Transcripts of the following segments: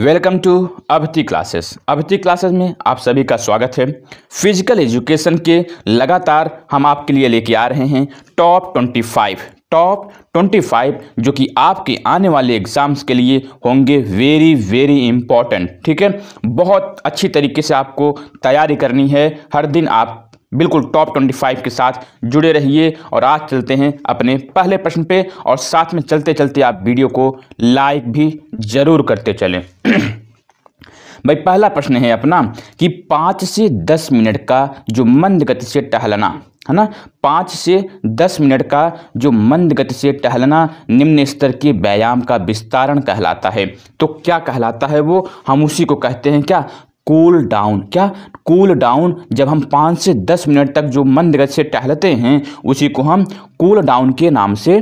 welcome to अभती classes अभती classes में आप सभी का स्वागत है फिजिकल एजुकेशन के लगातार हम आपके लिए लेके आ रहे हैं top twenty five top twenty five जो कि आपके आने वाले एग्ज़ाम्स के लिए होंगे वेरी वेरी इम्पॉर्टेंट ठीक है बहुत अच्छी तरीके से आपको तैयारी करनी है हर दिन आप बिल्कुल टॉप 25 के साथ जुड़े रहिए और आज चलते हैं अपने पहले प्रश्न पे और साथ में चलते चलते आप वीडियो को लाइक भी ज़रूर करते चलें भाई पहला प्रश्न है अपना कि पाँच से दस मिनट का जो मंद गति से टहलना है ना पाँच से दस मिनट का जो मंद गति से टहलना निम्न स्तर के व्यायाम का विस्तारण कहलाता है तो क्या कहलाता है वो हम उसी को कहते हैं क्या कूल डाउन क्या कूल डाउन जब हम पाँच से दस मिनट तक जो मंद गति से टहलते हैं उसी को हम कूल डाउन के नाम से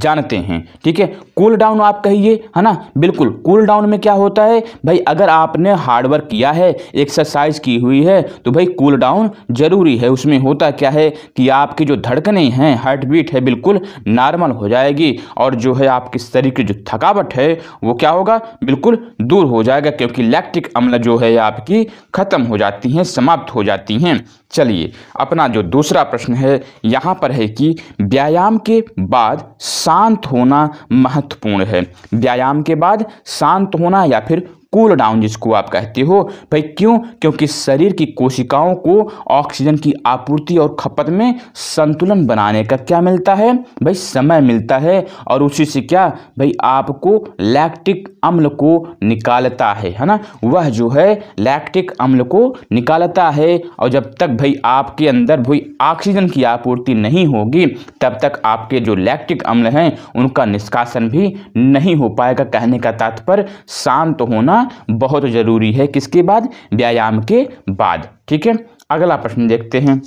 जानते हैं ठीक है कूल डाउन आप कहिए है ना बिल्कुल कूल डाउन में क्या होता है भाई अगर आपने हार्डवर्क किया है एक्सरसाइज की हुई है तो भाई कूल डाउन जरूरी है उसमें होता क्या है कि आपकी जो धड़कने हैं हार्ट बीट है बिल्कुल नॉर्मल हो जाएगी और जो है आपके शरीर की जो थकावट है वो क्या होगा बिल्कुल दूर हो जाएगा क्योंकि लैक्टिक अम्ल जो है आपकी ख़त्म हो जाती हैं समाप्त हो जाती हैं चलिए अपना जो दूसरा प्रश्न है यहाँ पर है कि व्यायाम के बाद शांत होना महत्वपूर्ण है व्यायाम के बाद शांत होना या फिर कूल डाउन जिसको आप कहते हो भाई क्यों क्योंकि शरीर की कोशिकाओं को ऑक्सीजन की आपूर्ति और खपत में संतुलन बनाने का क्या मिलता है भाई समय मिलता है और उसी से क्या भाई आपको लैक्टिक अम्ल को निकालता है है ना वह जो है लैक्टिक अम्ल को निकालता है और जब तक भाई आपके अंदर भाई ऑक्सीजन की आपूर्ति नहीं होगी तब तक आपके जो लैक्टिक अम्ल हैं उनका निष्कासन भी नहीं हो पाएगा कहने का तात्पर्य शांत तो होना बहुत ज़रूरी है किसके बाद व्यायाम के बाद ठीक है अगला प्रश्न देखते हैं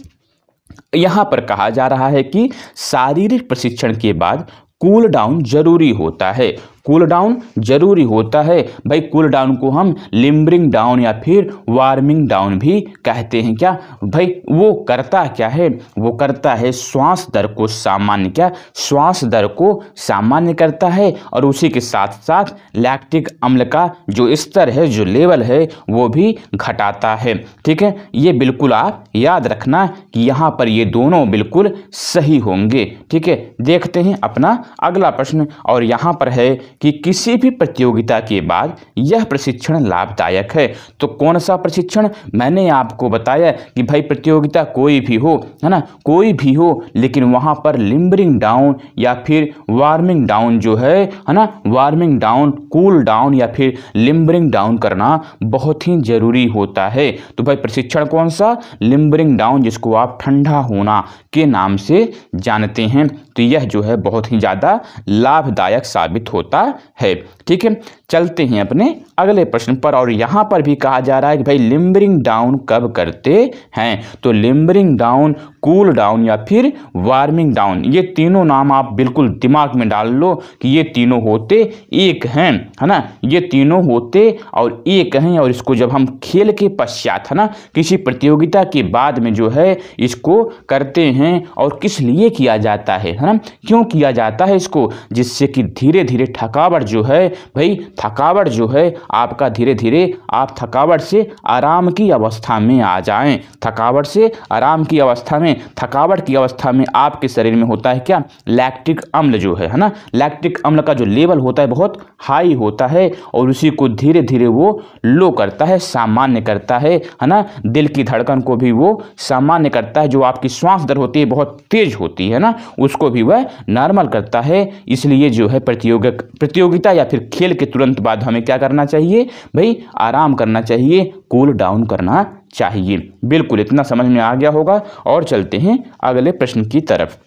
यहाँ पर कहा जा रहा है कि शारीरिक प्रशिक्षण के बाद कूल डाउन जरूरी होता है कूल डाउन जरूरी होता है भाई कूल डाउन को हम लिम्बरिंग डाउन या फिर वार्मिंग डाउन भी कहते हैं क्या भाई वो करता क्या है वो करता है श्वास दर को सामान्य क्या श्वास दर को सामान्य करता है और उसी के साथ साथ लैक्टिक अम्ल का जो स्तर है जो लेवल है वो भी घटाता है ठीक है ये बिल्कुल आप याद रखना कि यहाँ पर ये दोनों बिल्कुल सही होंगे ठीक है देखते हैं अपना अगला प्रश्न और यहाँ पर है कि किसी भी प्रतियोगिता के बाद यह प्रशिक्षण लाभदायक है तो कौन सा प्रशिक्षण मैंने आपको बताया कि भाई प्रतियोगिता कोई भी हो है ना कोई भी हो लेकिन वहाँ पर लिम्बरिंग डाउन या फिर वार्मिंग डाउन जो है है ना वार्मिंग डाउन कूल डाउन या फिर लिम्बरिंग डाउन करना बहुत ही ज़रूरी होता है तो भाई प्रशिक्षण कौन सा लिम्बरिंग डाउन जिसको आप ठंडा होना के नाम से जानते हैं तो यह जो है बहुत ही ज़्यादा लाभदायक साबित होता है ठीक है चलते हैं अपने अगले प्रश्न पर और यहाँ पर भी कहा जा रहा है कि भाई लिम्बरिंग डाउन कब करते हैं तो लिम्बरिंग डाउन कूल डाउन या फिर वार्मिंग डाउन ये तीनों नाम आप बिल्कुल दिमाग में डाल लो कि ये तीनों होते एक हैं है ना ये तीनों होते और एक हैं और इसको जब हम खेल के पश्चात है ना किसी प्रतियोगिता के बाद में जो है इसको करते हैं और किस लिए किया जाता है है ना क्यों किया जाता है इसको जिससे कि धीरे धीरे थकावट जो है भाई थकावट जो है आपका धीरे धीरे आप थकावट से आराम की अवस्था में आ जाएं थकावट से आराम की अवस्था में थकावट की अवस्था में आपके शरीर में होता है क्या लैक्टिक अम्ल जो है है ना लैक्टिक अम्ल का जो लेवल होता है बहुत हाई होता है और उसी को धीरे धीरे वो लो करता है सामान्य करता है है ना दिल की धड़कन को भी वो सामान्य करता है जो आपकी श्वास दर होती है बहुत तेज होती है ना उसको भी वह नॉर्मल करता है इसलिए जो है प्रतियोगिक प्रतियोगिता या फिर खेल के तुरंत तुरंत बाद हमें क्या करना चाहिए भाई आराम करना चाहिए कूल डाउन करना चाहिए बिल्कुल इतना समझ में आ गया होगा और चलते हैं अगले प्रश्न की तरफ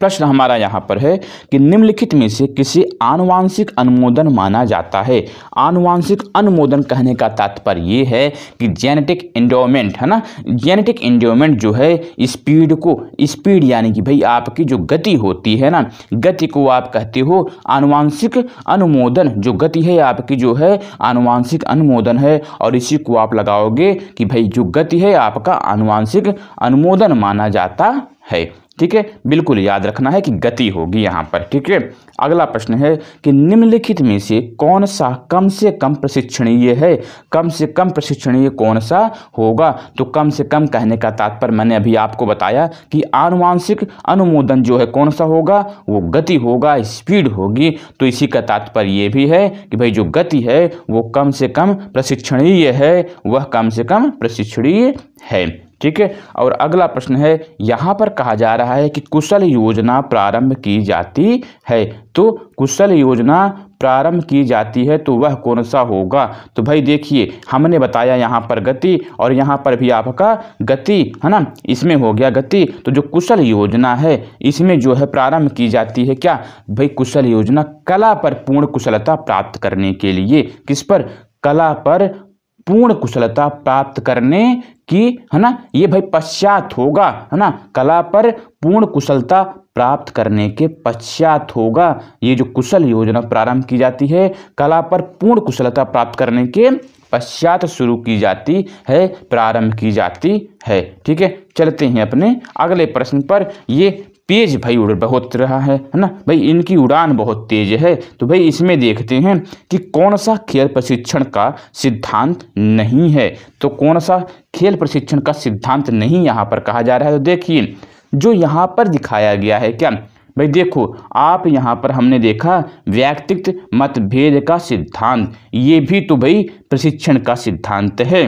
प्रश्न हमारा यहाँ पर है कि निम्नलिखित में से किसे आनुवांशिक अनुमोदन माना जाता है आनुवांशिक अनुमोदन कहने का तात्पर्य ये है कि जेनेटिक इंडोमेंट है ना जेनेटिक इंडोमेंट जो है स्पीड को स्पीड यानी कि भाई आपकी जो गति होती है ना गति को आप कहते हो आनुवांशिक अनुमोदन जो गति है आपकी जो है आनुवांशिक अनुमोदन है और इसी को आप लगाओगे कि भाई जो गति है आपका आनुवांशिक अनुमोदन माना जाता है ठीक है बिल्कुल याद रखना है कि गति होगी यहाँ पर ठीक है अगला प्रश्न है कि निम्नलिखित में से कौन सा कम से कम प्रशिक्षणीय है कम से कम प्रशिक्षणीय कौन सा होगा तो कम से कम कहने का तात्पर्य मैंने अभी आपको बताया कि आनुवांशिक अनुमोदन जो है कौन सा होगा वो गति होगा स्पीड होगी तो इसी का तात्पर्य ये भी है कि भाई जो गति है वो कम से कम प्रशिक्षणीय है वह कम से कम प्रशिक्षणीय है ठीक है और अगला प्रश्न है यहाँ पर कहा जा रहा है कि कुशल योजना प्रारंभ की जाती है तो कुशल योजना प्रारंभ की जाती है तो वह कौन सा होगा तो भाई देखिए हमने बताया यहाँ पर गति और यहाँ पर भी आपका गति है ना इसमें हो गया गति तो जो कुशल योजना है इसमें जो है प्रारंभ की जाती है क्या भाई कुशल योजना कला पर पूर्ण कुशलता प्राप्त करने के लिए किस पर कला पर पूर्ण कुशलता प्राप्त करने की है ना ये भाई पश्चात होगा है ना कला पर पूर्ण कुशलता प्राप्त करने के पश्चात होगा ये जो कुशल योजना प्रारंभ की जाती है कला पर पूर्ण कुशलता प्राप्त करने के पश्चात शुरू की जाती है प्रारंभ की जाती है ठीक है चलते हैं अपने अगले प्रश्न पर ये पेज भाई उड़ बहुत रहा है है ना भाई इनकी उड़ान बहुत तेज है तो भाई इसमें देखते हैं कि कौन सा खेल प्रशिक्षण का सिद्धांत नहीं है तो कौन सा खेल प्रशिक्षण का सिद्धांत नहीं यहाँ पर कहा जा रहा है तो देखिए जो यहाँ पर दिखाया गया है क्या भाई देखो आप यहाँ पर हमने देखा व्यक्तित्व मतभेद का सिद्धांत ये भी तो भाई प्रशिक्षण का सिद्धांत है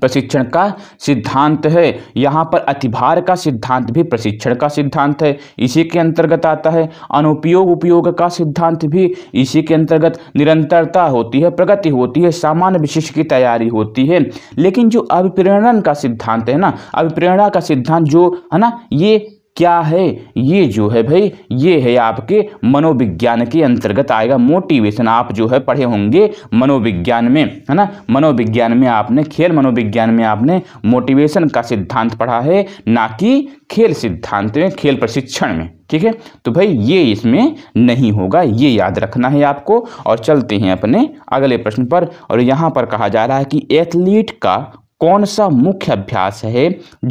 प्रशिक्षण का सिद्धांत है यहाँ पर अतिभार का सिद्धांत भी प्रशिक्षण का सिद्धांत है इसी के अंतर्गत आता है अनुपयोग उपयोग का सिद्धांत भी इसी के अंतर्गत निरंतरता होती है प्रगति होती है सामान्य विशिष्ट की तैयारी होती है लेकिन जो अभिप्रेरण का सिद्धांत है ना अभिप्रेरणा का सिद्धांत जो है ना ये क्या है ये जो है भाई ये है आपके मनोविज्ञान के अंतर्गत आएगा मोटिवेशन आप जो है पढ़े होंगे मनोविज्ञान में है ना मनोविज्ञान में आपने खेल मनोविज्ञान में आपने मोटिवेशन का सिद्धांत पढ़ा है ना कि खेल सिद्धांत में खेल प्रशिक्षण में ठीक है तो भाई ये इसमें नहीं होगा ये याद रखना है आपको और चलते हैं अपने अगले प्रश्न पर और यहाँ पर कहा जा रहा है कि एथलीट का कौन सा मुख्य अभ्यास है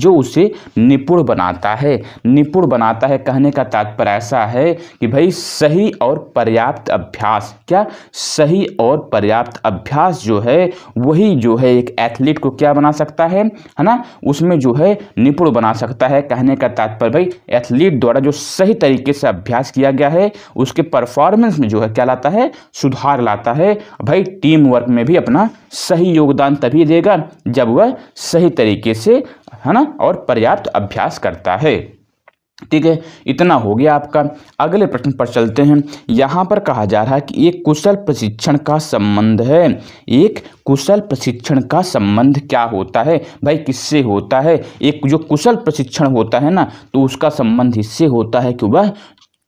जो उसे निपुण बनाता है निपुण बनाता है कहने का तात्पर्य ऐसा है कि भाई सही और पर्याप्त अभ्यास क्या सही और पर्याप्त अभ्यास जो है वही जो है एक एथलीट को क्या बना सकता है है ना उसमें जो है निपुण बना सकता है कहने का तात्पर्य भाई एथलीट द्वारा जो सही तरीके से अभ्यास किया गया है उसके परफॉर्मेंस में जो है क्या लाता है सुधार लाता है भाई टीम वर्क में भी अपना सही योगदान तभी देगा जब वह वह सही तरीके से है ना और पर्याप्त अभ्यास करता है ठीक है इतना हो गया आपका अगले प्रश्न पर चलते हैं यहाँ पर कहा जा रहा है कि एक कुशल प्रशिक्षण का संबंध है एक कुशल प्रशिक्षण का संबंध क्या होता है भाई किससे होता है एक जो कुशल प्रशिक्षण होता है ना तो उसका संबंध इससे होता है कि वह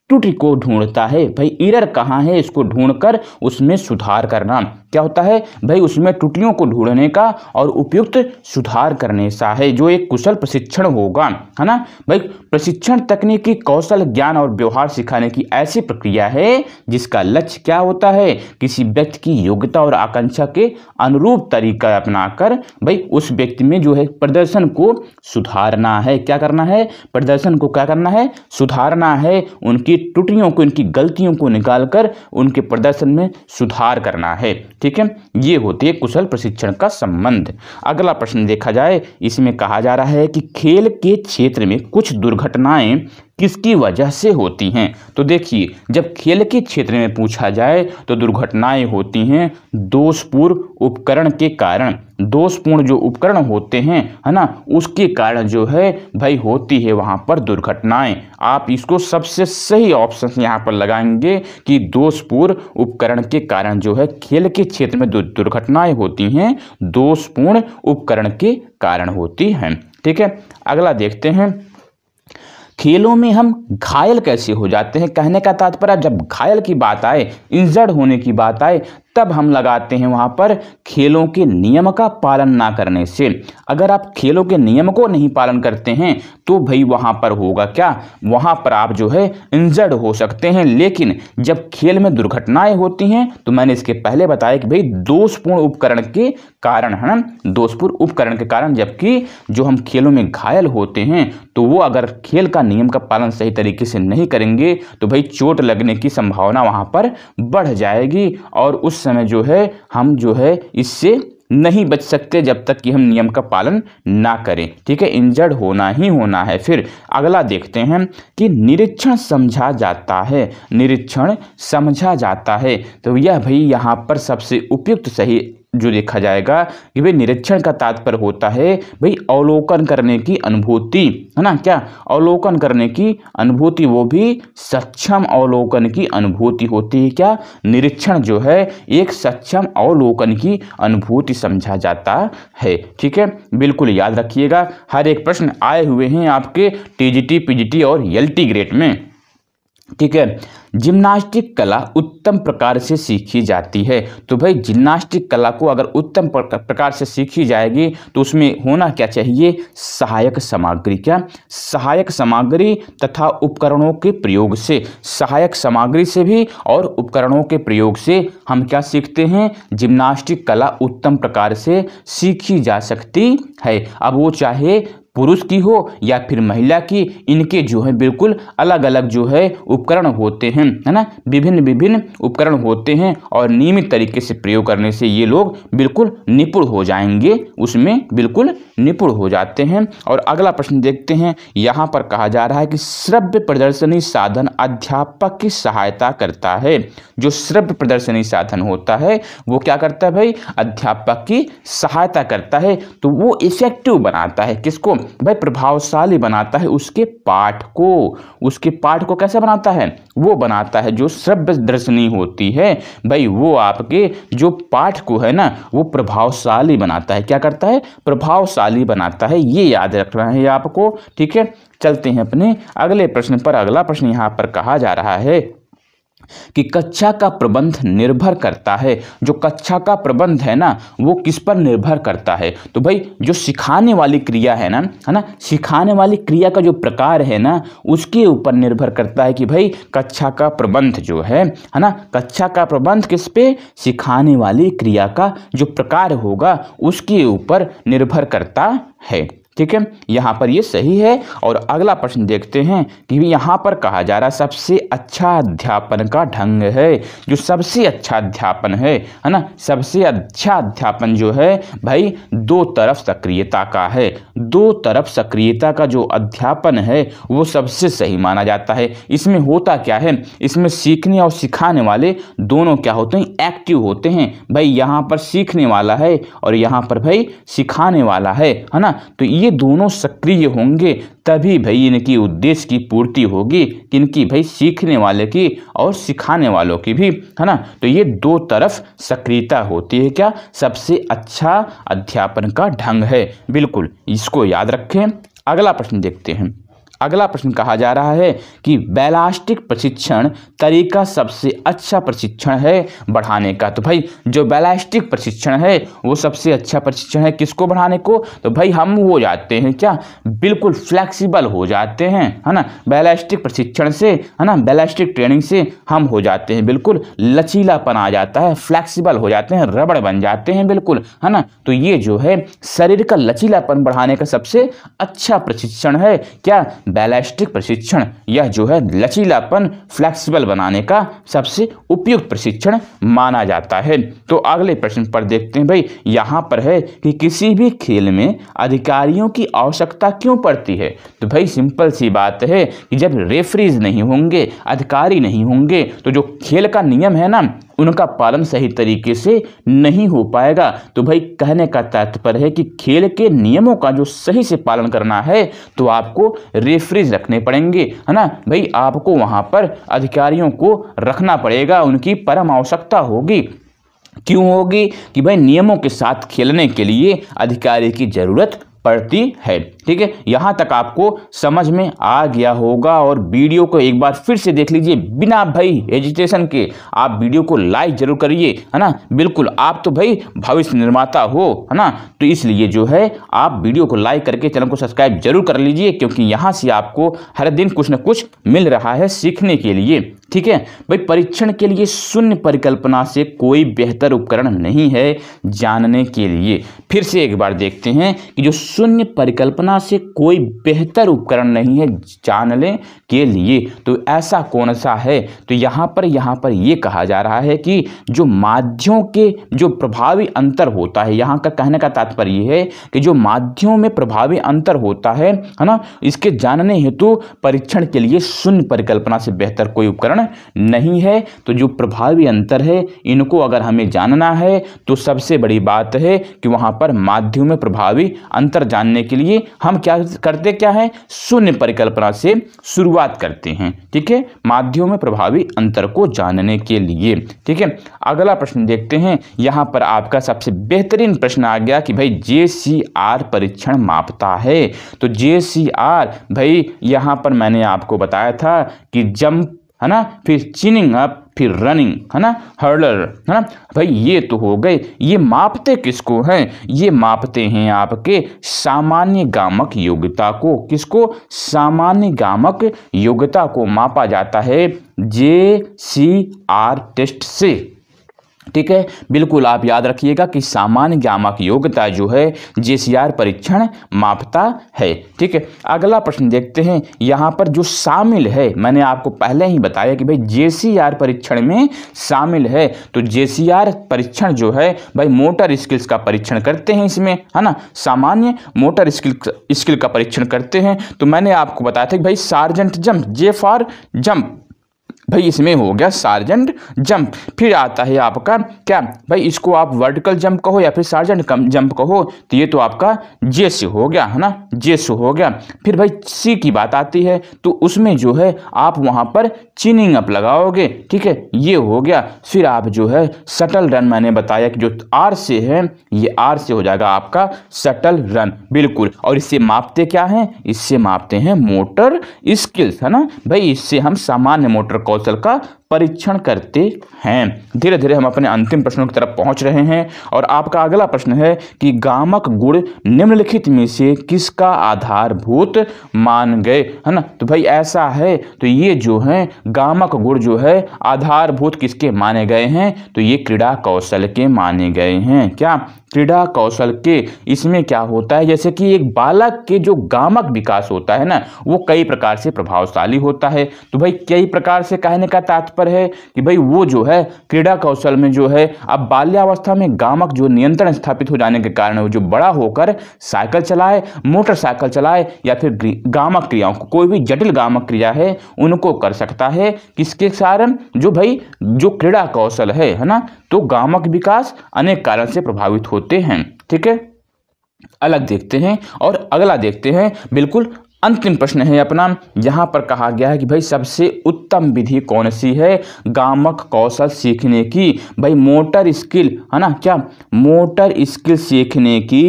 त्रुटि को ढूंढता है भाई इरर कहाँ है इसको ढूंढकर उसमें सुधार करना क्या होता है भाई उसमें त्रुटियों को ढूंढने का और उपयुक्त सुधार करने सा है जो एक कुशल प्रशिक्षण होगा है ना भाई प्रशिक्षण तकनीकी कौशल ज्ञान और व्यवहार सिखाने की ऐसी प्रक्रिया है जिसका लक्ष्य क्या होता है किसी व्यक्ति की योग्यता और आकांक्षा के अनुरूप तरीका अपनाकर भाई उस व्यक्ति में जो है प्रदर्शन को सुधारना है क्या करना है प्रदर्शन को क्या करना है सुधारना है उनकी इनकी त्रुटियों को इनकी गलतियों को निकाल कर उनके प्रदर्शन में सुधार करना है ठीक है ये होती है कुशल प्रशिक्षण का संबंध अगला प्रश्न देखा जाए इसमें कहा जा रहा है कि खेल के क्षेत्र में कुछ दुर्घटनाएं किसकी वजह से होती हैं तो देखिए जब खेल के क्षेत्र में पूछा जाए तो दुर्घटनाएं होती हैं दोषपूर्ण उपकरण के कारण दोषपूर्ण जो उपकरण होते हैं है ना उसके कारण जो है भाई होती है वहाँ पर दुर्घटनाएं आप इसको सबसे सही ऑप्शन यहाँ पर लगाएंगे कि दोषपूर्ण उपकरण के कारण जो है खेल के क्षेत्र में दुर्घटनाएं होती हैं दोषपूर्ण उपकरण के कारण होती हैं ठीक है अगला देखते हैं खेलों में हम घायल कैसे हो जाते हैं कहने का तात्पर्य जब घायल की बात आए इंजर्ड होने की बात आए तब हम लगाते हैं वहाँ पर खेलों के नियम का पालन ना करने से अगर आप खेलों के नियम को नहीं पालन करते हैं तो भाई वहाँ पर होगा क्या वहाँ पर आप जो है इंजर्ड हो सकते हैं लेकिन जब खेल में दुर्घटनाएं होती हैं तो मैंने इसके पहले बताया कि भाई दोषपूर्ण उपकरण के कारण है ना दोषपूर्ण उपकरण के कारण जबकि जो हम खेलों में घायल होते हैं तो वो अगर खेल का नियम का पालन सही तरीके से नहीं करेंगे तो भाई चोट लगने की संभावना वहाँ पर बढ़ जाएगी और उस समय जो है हम जो है इससे नहीं बच सकते जब तक कि हम नियम का पालन ना करें ठीक है इंजर्ड होना ही होना है फिर अगला देखते हैं कि निरीक्षण समझा जाता है निरीक्षण समझा जाता है तो यह भाई यहाँ पर सबसे उपयुक्त सही जो देखा जाएगा कि भाई निरीक्षण का तात्पर्य होता है भाई अवलोकन करने की अनुभूति है ना क्या अवलोकन करने की अनुभूति वो भी सक्षम अवलोकन की अनुभूति होती है क्या निरीक्षण जो है एक सक्षम अवलोकन की अनुभूति समझा जाता है ठीक है बिल्कुल याद रखिएगा हर एक प्रश्न आए हुए हैं आपके जी टी और टी ग्रेड में ठीक है जिम्नास्टिक कला उत्तम प्रकार से सीखी जाती है तो भाई जिम्नास्टिक कला को अगर उत्तम प्रकार से सीखी जाएगी तो उसमें होना क्या चाहिए सहायक सामग्री क्या सहायक सामग्री तथा उपकरणों के प्रयोग से सहायक सामग्री से भी और उपकरणों के प्रयोग से हम क्या सीखते हैं जिम्नास्टिक कला उत्तम प्रकार से सीखी जा सकती है अब वो चाहे पुरुष की हो या फिर महिला की इनके जो है बिल्कुल अलग अलग जो है उपकरण होते हैं है ना विभिन्न विभिन्न उपकरण होते हैं और नियमित तरीके से प्रयोग करने से ये लोग बिल्कुल निपुण हो जाएंगे उसमें बिल्कुल निपुण हो जाते हैं और अगला प्रश्न देखते हैं यहाँ पर कहा जा रहा है कि श्रव्य प्रदर्शनी साधन अध्यापक की सहायता करता है जो श्रव्य प्रदर्शनी साधन होता है वो क्या करता है भाई अध्यापक की सहायता करता है तो वो इफेक्टिव बनाता है किसको भाई प्रभावशाली बनाता है उसके पाठ को उसके पाठ को कैसे बनाता है वो बनाता है जो श्रव्य दर्शनी होती है भाई वो आपके जो पाठ को है ना वो प्रभावशाली बनाता है क्या करता है प्रभावशाली बनाता है ये याद रखना है आपको ठीक है चलते हैं अपने अगले प्रश्न पर अगला प्रश्न यहाँ पर कहा जा रहा है कि कक्षा का प्रबंध निर्भर करता है जो कक्षा का प्रबंध है ना वो किस पर निर्भर करता है तो भाई जो सिखाने वाली क्रिया है ना है ना सिखाने वाली क्रिया का जो प्रकार है ना उसके ऊपर निर्भर करता है कि भाई कक्षा का प्रबंध जो है है ना कक्षा का प्रबंध किस पे सिखाने वाली क्रिया का जो प्रकार होगा उसके ऊपर निर्भर करता है ठीक है यहाँ पर ये सही है और अगला प्रश्न देखते हैं कि यहाँ पर कहा जा रहा है सबसे अच्छा अध्यापन का ढंग है जो सबसे अच्छा अध्यापन है है ना सबसे अच्छा अध्यापन जो है भाई दो तरफ सक्रियता का है दो तरफ सक्रियता का जो अध्यापन है वो सबसे सही माना जाता है इसमें होता क्या है इसमें सीखने और सिखाने वाले दोनों क्या होते हैं एक्टिव होते हैं भाई यहाँ पर सीखने वाला है और यहाँ पर भाई सिखाने वाला है है ना तो ये ये दोनों सक्रिय होंगे तभी भाई इनकी उद्देश्य की पूर्ति होगी कि इनकी भाई सीखने वाले की और सिखाने वालों की भी है ना तो ये दो तरफ सक्रियता होती है क्या सबसे अच्छा अध्यापन का ढंग है बिल्कुल इसको याद रखें अगला प्रश्न देखते हैं अगला प्रश्न कहा जा रहा है कि बैलास्टिक प्रशिक्षण तरीका सबसे अच्छा प्रशिक्षण है बढ़ाने का तो भाई जो बैलास्टिक प्रशिक्षण है वो सबसे अच्छा प्रशिक्षण है किसको बढ़ाने को तो भाई हम हो जाते हैं क्या बिल्कुल फ्लेक्सिबल हो जाते हैं है ना बैलास्टिक प्रशिक्षण से है ना बैलास्टिक ट्रेनिंग से हम हो जाते हैं बिल्कुल लचीलापन आ जाता है फ्लैक्सीबल हो जाते हैं रबड़ बन जाते हैं बिल्कुल है ना तो ये जो है शरीर का लचीलापन बढ़ाने का सबसे अच्छा प्रशिक्षण है क्या बैलिस्टिक प्रशिक्षण यह जो है लचीलापन फ्लेक्सिबल बनाने का सबसे उपयुक्त प्रशिक्षण माना जाता है तो अगले प्रश्न पर देखते हैं भाई यहाँ पर है कि किसी भी खेल में अधिकारियों की आवश्यकता क्यों पड़ती है तो भाई सिंपल सी बात है कि जब रेफरीज नहीं होंगे अधिकारी नहीं होंगे तो जो खेल का नियम है ना उनका पालन सही तरीके से नहीं हो पाएगा तो भाई कहने का तात्पर्य है कि खेल के नियमों का जो सही से पालन करना है तो आपको रेफरीज रखने पड़ेंगे है ना भाई आपको वहाँ पर अधिकारियों को रखना पड़ेगा उनकी परम आवश्यकता होगी क्यों होगी कि भाई नियमों के साथ खेलने के लिए अधिकारी की ज़रूरत पड़ती है ठीक है यहाँ तक आपको समझ में आ गया होगा और वीडियो को एक बार फिर से देख लीजिए बिना भाई एजुटेशन के आप वीडियो को लाइक जरूर करिए है ना बिल्कुल आप तो भाई भविष्य निर्माता हो है ना तो इसलिए जो है आप वीडियो को लाइक करके चैनल को सब्सक्राइब जरूर कर लीजिए क्योंकि यहाँ से आपको हर दिन कुछ ना कुछ मिल रहा है सीखने के लिए ठीक है भाई परीक्षण के लिए शून्य परिकल्पना से कोई बेहतर उपकरण नहीं है जानने के लिए फिर से एक बार देखते हैं कि जो शून्य परिकल्पना यहाँ से कोई बेहतर उपकरण नहीं है जानने के लिए तो ऐसा कौन सा है तो यहाँ पर यहाँ पर ये कहा जा रहा है कि जो माध्यम के जो प्रभावी अंतर होता है यहाँ का कहने का तात्पर्य है कि जो माध्यमों में प्रभावी अंतर होता है है ना इसके जानने हेतु तो परीक्षण के लिए शून्य परिकल्पना से बेहतर कोई उपकरण नहीं है तो जो प्रभावी अंतर है इनको अगर हमें जानना है तो सबसे बड़ी बात है कि वहाँ पर माध्यम में प्रभावी अंतर जानने के लिए हम क्या करते क्या है शून्य परिकल्पना से शुरुआत करते हैं ठीक है माध्यम में प्रभावी अंतर को जानने के लिए ठीक है अगला प्रश्न देखते हैं यहाँ पर आपका सबसे बेहतरीन प्रश्न आ गया कि भाई जे परीक्षण मापता है तो जे भाई यहाँ पर मैंने आपको बताया था कि जंप है ना फिर चिनिंग अप फिर रनिंग है ना हर्लर है ना भाई ये तो हो गए ये मापते किसको हैं ये मापते हैं आपके सामान्य गामक योग्यता को किसको सामान्य गामक योग्यता को मापा जाता है जे सी आर टेस्ट से ठीक है बिल्कुल आप याद रखिएगा कि सामान्य ज्ञामक योग्यता जो है जे परीक्षण मापता है ठीक है अगला प्रश्न देखते हैं यहाँ पर जो शामिल है मैंने आपको पहले ही बताया कि भाई जे परीक्षण में शामिल है तो जे परीक्षण जो है भाई मोटर स्किल्स का परीक्षण करते हैं इसमें है ना सामान्य मोटर स्किल स्किल का परीक्षण करते हैं तो मैंने आपको बताया था कि भाई sergeant jump J for jump भाई इसमें हो गया सार्जेंट जंप फिर आता है आपका क्या भाई इसको आप वर्टिकल जंप कहो या फिर सार्जेंट कम जंप कहो तो ये तो आपका जे से हो गया है ना जे से हो गया फिर भाई सी की बात आती है तो उसमें जो है आप वहाँ पर चिनिंग अप लगाओगे ठीक है ये हो गया फिर आप जो है शटल रन मैंने बताया कि जो आर से है ये आर से हो जाएगा आपका शटल रन बिल्कुल और इससे मापते क्या हैं इससे मापते हैं मोटर स्किल्स है ना भाई इससे हम सामान्य मोटर को कौशल का परीक्षण करते हैं धीरे धीरे हम अपने अंतिम प्रश्नों की तरफ पहुंच रहे हैं और आपका अगला प्रश्न है कि गामक गुण निम्नलिखित में से किसका आधारभूत मान गए है ना तो भाई ऐसा है तो ये जो है गामक गुण जो है आधारभूत किसके माने गए हैं तो ये क्रीड़ा कौशल के माने गए हैं क्या क्रीड़ा कौशल के इसमें क्या होता है जैसे कि एक बालक के जो गामक विकास होता है ना वो कई प्रकार से प्रभावशाली होता है तो भाई कई प्रकार से कहने का तात्पर्य पर है कि भाई वो जो है क्रीड़ा कौशल में जो है अब बाल्यावस्था में गामक जो नियंत्रण स्थापित हो जाने के कारण वो जो बड़ा होकर साइकिल चलाए मोटरसाइकिल चलाए या फिर गामक क्रियाओं को कोई भी जटिल गामक क्रिया है उनको कर सकता है किसके कारण जो भाई जो क्रीड़ा कौशल है है ना तो गामक विकास अनेक कारण से प्रभावित होते हैं ठीक है अलग देखते हैं और अगला देखते हैं बिल्कुल अंतिम प्रश्न है अपना यहाँ पर कहा गया है कि भाई सबसे उत्तम विधि कौन सी है गामक कौशल सीखने की भाई मोटर स्किल है ना क्या मोटर स्किल सीखने की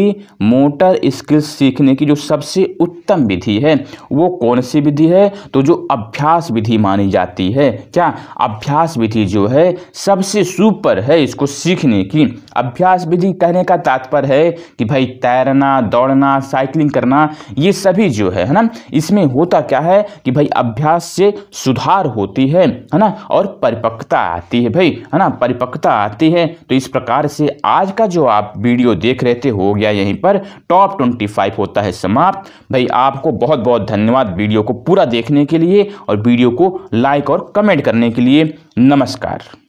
मोटर स्किल सीखने की जो सबसे उत्तम विधि है वो कौन सी विधि है तो जो अभ्यास विधि मानी जाती है क्या अभ्यास विधि जो है सबसे सुपर है इसको सीखने की अभ्यास विधि कहने का तात्पर्य है कि भाई तैरना दौड़ना साइकिलिंग करना ये सभी जो है है ना इसमें होता क्या है कि भाई अभ्यास से सुधार होती है है ना और परिपक्वता आती है भाई है ना परिपक्वता आती है तो इस प्रकार से आज का जो आप वीडियो देख रहे थे हो गया यहीं पर टॉप ट्वेंटी फाइव होता है समाप्त भाई आपको बहुत बहुत धन्यवाद वीडियो को पूरा देखने के लिए और वीडियो को लाइक और कमेंट करने के लिए नमस्कार